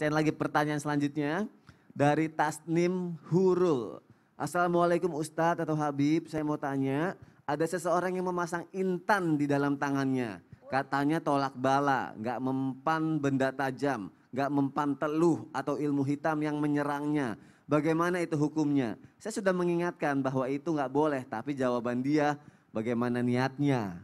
Saya lagi pertanyaan selanjutnya dari Tasnim Hurul. Assalamualaikum Ustadz atau Habib, saya mau tanya, ada seseorang yang memasang intan di dalam tangannya. Katanya tolak bala, nggak mempan benda tajam, nggak mempan teluh atau ilmu hitam yang menyerangnya. Bagaimana itu hukumnya? Saya sudah mengingatkan bahwa itu nggak boleh, tapi jawaban dia bagaimana niatnya.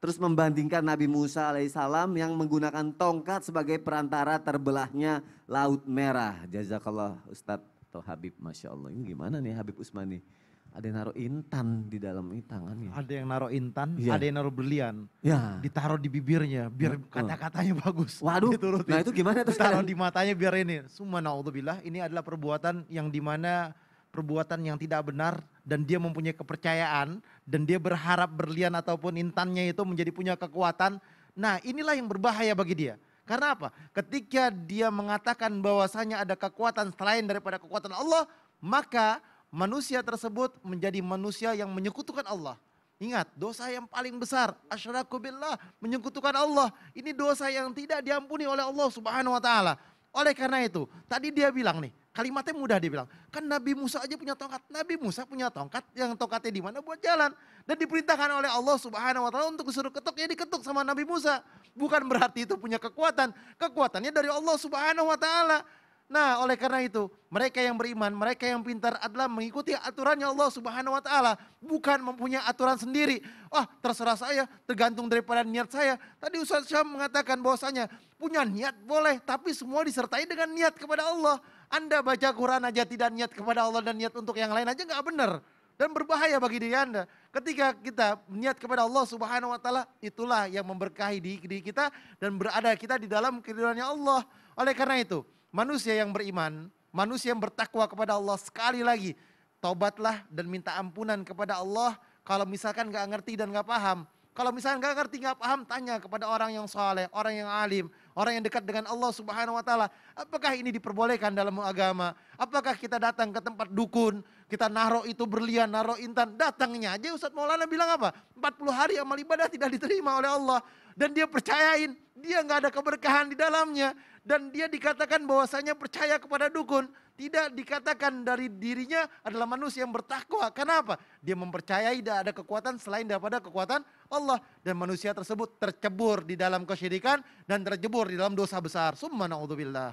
Terus membandingkan Nabi Musa alaihissalam yang menggunakan tongkat sebagai perantara terbelahnya Laut Merah. Jazakallah Ustadz atau Habib. Masya Allah ini gimana nih Habib Usmani? Ada yang naruh intan di dalam tangannya. Ada yang naruh intan, ya. ada yang naruh berlian. Ya. Ditaruh di bibirnya biar kata-katanya bagus. Waduh, Diturutin. nah itu gimana tuh Ditaruh di matanya biar ini. tuh na'udzubillah ini adalah perbuatan yang dimana perbuatan yang tidak benar dan dia mempunyai kepercayaan dan dia berharap berlian ataupun intannya itu menjadi punya kekuatan. Nah, inilah yang berbahaya bagi dia. Karena apa? Ketika dia mengatakan bahwasanya ada kekuatan selain daripada kekuatan Allah, maka manusia tersebut menjadi manusia yang menyekutukan Allah. Ingat, dosa yang paling besar, asyraku billah, menyekutukan Allah. Ini dosa yang tidak diampuni oleh Allah Subhanahu wa taala. Oleh karena itu, tadi dia bilang nih, Kalimatnya mudah dia bilang, kan Nabi Musa aja punya tongkat. Nabi Musa punya tongkat yang tongkatnya di mana buat jalan. Dan diperintahkan oleh Allah Subhanahu wa taala untuk disuruh ketuk ya diketuk sama Nabi Musa. Bukan berarti itu punya kekuatan. Kekuatannya dari Allah Subhanahu wa taala. Nah, oleh karena itu, mereka yang beriman, mereka yang pintar adalah mengikuti aturannya Allah Subhanahu wa taala, bukan mempunyai aturan sendiri. Wah, oh, terserah saya, tergantung daripada niat saya. Tadi Ustaz Syam mengatakan bahwasanya punya niat boleh, tapi semua disertai dengan niat kepada Allah. Anda baca Quran aja tidak niat kepada Allah dan niat untuk yang lain aja nggak benar dan berbahaya bagi diri Anda. Ketika kita niat kepada Allah Subhanahu wa taala, itulah yang memberkahi diri kita dan berada kita di dalam kehidupannya Allah. Oleh karena itu, manusia yang beriman, manusia yang bertakwa kepada Allah sekali lagi, tobatlah dan minta ampunan kepada Allah kalau misalkan gak ngerti dan gak paham. Kalau misalkan gak ngerti gak paham, tanya kepada orang yang soleh, orang yang alim orang yang dekat dengan Allah Subhanahu wa taala. Apakah ini diperbolehkan dalam agama? Apakah kita datang ke tempat dukun, kita naruh itu berlian, naruh intan, datangnya aja Ustaz Maulana bilang apa? 40 hari amal ibadah tidak diterima oleh Allah dan dia percayain, dia nggak ada keberkahan di dalamnya dan dia dikatakan bahwasanya percaya kepada dukun. Tidak dikatakan dari dirinya adalah manusia yang bertakwa. Kenapa? Dia mempercayai tidak ada kekuatan selain daripada kekuatan Allah. Dan manusia tersebut tercebur di dalam kesyirikan dan terjebur di dalam dosa besar. Summa na'udzubillah.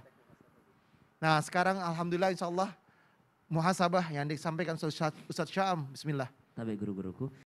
Nah sekarang Alhamdulillah insya Allah muhasabah yang disampaikan Ustaz Syam. Bismillah. Tapi guru-guruku.